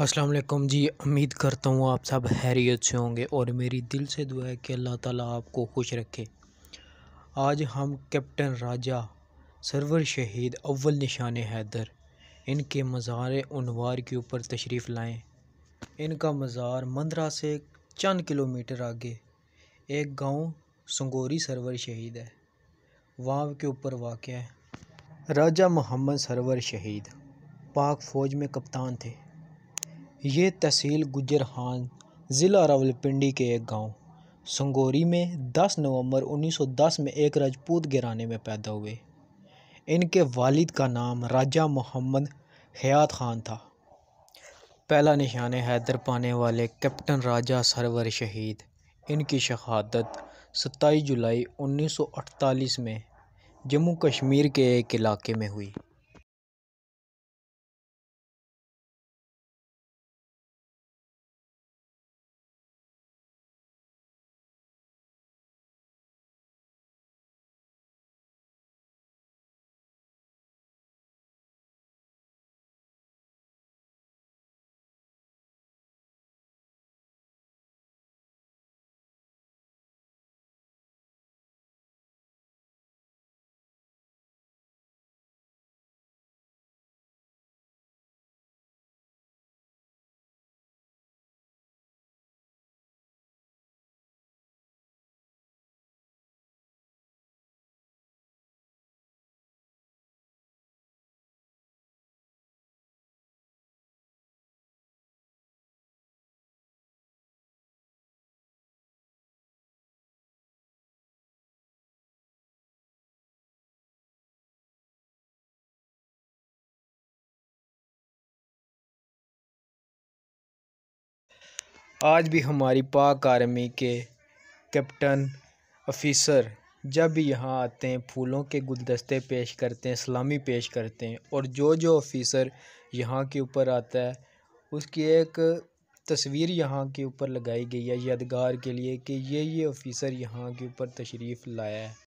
अस्सलाम वालेकुम जी उम्मीद करता हूँ आप सब हैरियत से होंगे और मेरी दिल से दुआ है कि अल्लाह ताला आपको खुश रखे आज हम कैप्टन राजा सरवर शहीद अव्वल निशान हैदर इनके मज़ार उनवार के ऊपर तशरीफ़ लाएं इनका मज़ार मंदरा से चंद किलोमीटर आगे एक गांव संगोरी सरवर शहीद है वहाँ के ऊपर वाक़ है राजा मोहम्मद सरवर शहीद पाक फ़ौज में कप्तान थे ये तहसील गुजरहान ज़िला रावलपिंडी के एक गांव संगोरी में 10 नवंबर 1910 में एक राजपूत घराने में पैदा हुए इनके वालिद का नाम राजा मोहम्मद हयात खान था पहला निशान हैदर पाने वाले कैप्टन राजा सरवर शहीद इनकी शहादत 27 जुलाई 1948 में जम्मू कश्मीर के एक इलाके में हुई आज भी हमारी पाक आर्मी के कैप्टन ऑफ़िसर जब भी यहाँ आते हैं फूलों के गुलदस्ते पेश करते हैं सलामी पेश करते हैं और जो जो ऑफ़िसर यहाँ के ऊपर आता है उसकी एक तस्वीर यहाँ के ऊपर लगाई गई है यादगार के लिए कि ये ये ऑफ़िसर यहाँ के ऊपर तशरीफ़ लाया है